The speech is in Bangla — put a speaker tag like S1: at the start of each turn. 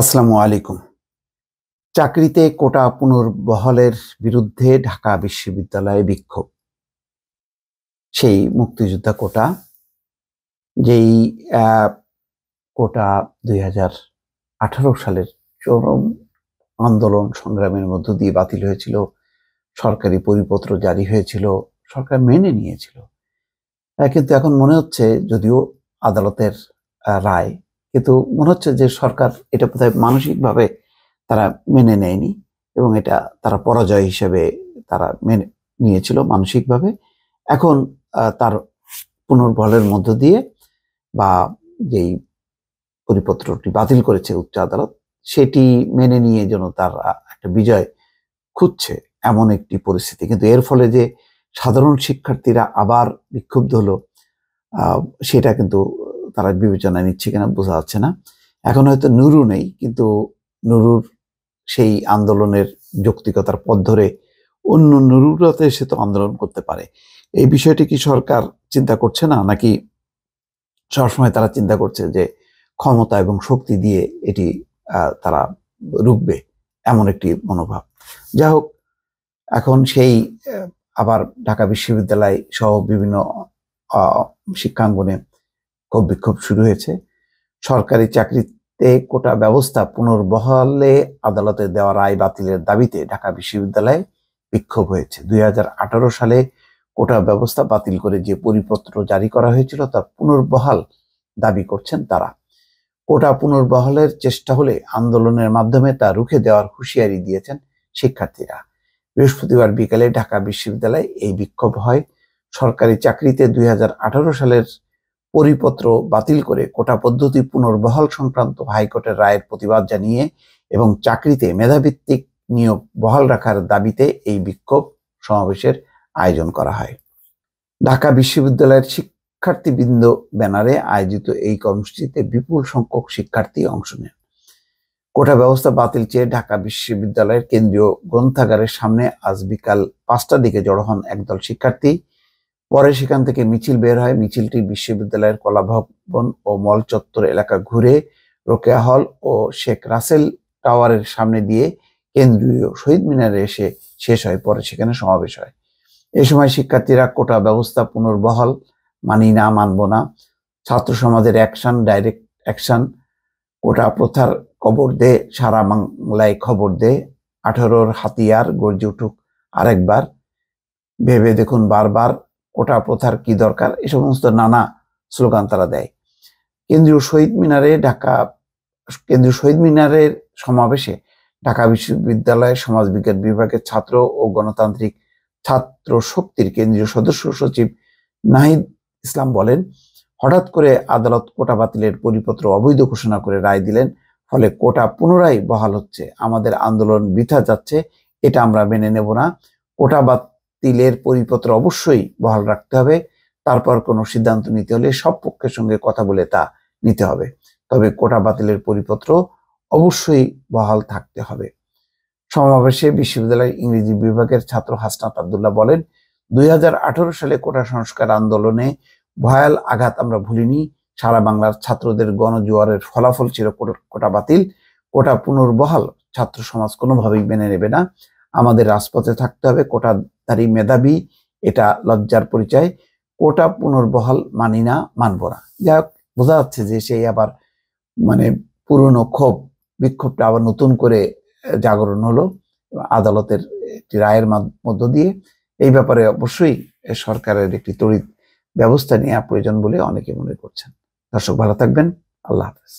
S1: আসসালামু আলাইকুম চাকরিতে কোটা পুনর্বহলের বিরুদ্ধে ঢাকা বিশ্ববিদ্যালয়ে বিক্ষোভ সেই মুক্তিযোদ্ধা কোটা যেই কোটা দুই সালের চরম আন্দোলন সংগ্রামের মধ্য দিয়ে বাতিল হয়েছিল সরকারি পরিপত্র জারি হয়েছিল সরকার মেনে নিয়েছিল কিন্তু এখন মনে হচ্ছে যদিও আদালতের রায় কিন্তু মনে হচ্ছে যে সরকার এটা বোধহয় মানসিকভাবে তারা মেনে নেয়নি এবং এটা তারা পরাজয় হিসেবে তারা মেনে নিয়েছিল মানসিকভাবে এখন তার পুনর্বলের মধ্য দিয়ে বা যেই পরিপত্রটি বাতিল করেছে উচ্চ আদালত সেটি মেনে নিয়ে যেন তার একটা বিজয় খুঁজছে এমন একটি পরিস্থিতি কিন্তু এর ফলে যে সাধারণ শিক্ষার্থীরা আবার বিক্ষুব্ধ হলো সেটা কিন্তু তারা বিবেচনা নিচ্ছে কিনা বোঝা যাচ্ছে না এখন হয়তো নুরু নেই কিন্তু নুরুর সেই আন্দোলনের যৌক্তিকতার পথ ধরে অন্য নুরুরাতে সে তো আন্দোলন করতে পারে এই বিষয়টি কি সরকার চিন্তা করছে না নাকি সবসময় তারা চিন্তা করছে যে ক্ষমতা এবং শক্তি দিয়ে এটি তারা রুখবে এমন একটি মনোভাব যাই হোক এখন সেই আবার ঢাকা বিশ্ববিদ্যালয় সহ বিভিন্ন শিক্ষাঙ্গনে ক্ষোভ বিক্ষোভ শুরু হয়েছে সরকারি চাকরিতে কোটা ব্যবস্থা পুনর্বহালে আদালতে দেওয়া রায় বাতিলের দাবিতে ঢাকা বিশ্ববিদ্যালয়ে বিক্ষোভ হয়েছে দুই সালে কোটা ব্যবস্থা বাতিল করে যে পরিপত্র জারি করা হয়েছিল তা পুনর্বহাল দাবি করছেন তারা কোটা পুনর্বহালের চেষ্টা হলে আন্দোলনের মাধ্যমে তা রুখে দেওয়ার হুঁশিয়ারি দিয়েছেন শিক্ষার্থীরা বৃহস্পতিবার বিকেলে ঢাকা বিশ্ববিদ্যালয়ে এই বিক্ষোভ হয় সরকারি চাকরিতে দুই সালের পরিপত্র বাতিল করে কোটা পদ্ধতি পুনর্বহাল সংক্রান্ত হাইকোর্টের রায়ের প্রতিবাদ জানিয়ে এবং চাকরিতে মেধাভিত্তিক নিয়োগ বহাল রাখার দাবিতে এই বিক্ষোভ সমাবেশের আয়োজন করা হয় ঢাকা বিশ্ববিদ্যালয়ের শিক্ষার্থীবৃন্দ ব্যানারে আয়োজিত এই কর্মসূচিতে বিপুল সংখ্যক শিক্ষার্থী অংশ নেন কোটা ব্যবস্থা বাতিল চেয়ে ঢাকা বিশ্ববিদ্যালয়ের কেন্দ্রীয় গ্রন্থাগারের সামনে আজ বিকাল পাঁচটার দিকে জড়ো হন একদল শিক্ষার্থী পরে সেখান থেকে মিছিল বের হয় মিছিলটি বিশ্ববিদ্যালয়ের কলাভবন ও মল চত্বর এলাকা ঘুরে রোকেয়া হল ও শেখ রাসেল টাওয়ারের সামনে দিয়ে কেন্দ্রীয় শহীদ মিনারে এসে শেষ হয় পরে সেখানে সমাবেশ হয় এ সময় শিক্ষার্থীরা কোটা ব্যবস্থা পুনর্বহাল মানি না মানব না ছাত্র সমাজের অ্যাকশন ডাইরেক্ট অ্যাকশন কোটা প্রথার কবর দে সারা বাংলায় খবর দে আঠারোর হাতিয়ার গর্জি উঠুক আরেকবার ভেবে দেখুন বারবার ওটা প্রথার কি দরকার এ সমস্ত নানা স্লোগান তারা দেয় কেন্দ্রীয় শহীদ মিনারে ঢাকা কেন্দ্রীয় শহীদ মিনারের সমাবেশে ঢাকা বিশ্ববিদ্যালয়ে সমাজবিজ্ঞান বিভাগের ছাত্র ও গণতান্ত্রিক ছাত্র শক্তির কেন্দ্রীয় সদস্য সচিব নাহিদ ইসলাম বলেন হঠাৎ করে আদালত কোটা বাতিলের পরিপত্র অবৈধ ঘোষণা করে রায় দিলেন ফলে কোটা পুনরায় বহাল হচ্ছে আমাদের আন্দোলন বৃথা যাচ্ছে এটা আমরা মেনে নেব না কোটা বাত তিলের পরিপত্র অবশ্যই বহাল রাখতে হবে তারপর কোনো সিদ্ধান্ত নিতে হলে সব পক্ষের সঙ্গে কথা বলে তা নিতে হবে তবে কোটা বাতিলের পরিপত্র অবশ্যই বহাল থাকতে হবে সমাবেশে বিশ্ববিদ্যালয়ের ইংরেজি বিভাগের ছাত্র হাসনাত আবদুল্লাহ বলেন দুই সালে কোটা সংস্কার আন্দোলনে ভয়াল আঘাত আমরা ভুলিনি সারা বাংলার ছাত্রদের গণজোয়ারের ফলাফল ছিল কোটা বাতিল কোটা পুনর্বহাল ছাত্র সমাজ কোনোভাবেই মেনে নেবে না আমাদের রাজপথে থাকতে হবে কোটাধারী মেধাবী এটা লজ্জার পরিচয় কোটা পুনর্বহাল মানি না মানব না যা বোঝা যাচ্ছে যে সেই আবার মানে পুরনো ক্ষোভ বিক্ষোভটা আবার নতুন করে জাগরণ হলো আদালতের একটি রায়ের মধ্য দিয়ে এই ব্যাপারে অবশ্যই সরকারের একটি তড়িৎ ব্যবস্থা নেওয়া প্রয়োজন বলে অনেকে মনে করছেন দর্শক ভালো থাকবেন আল্লাহ হাফেজ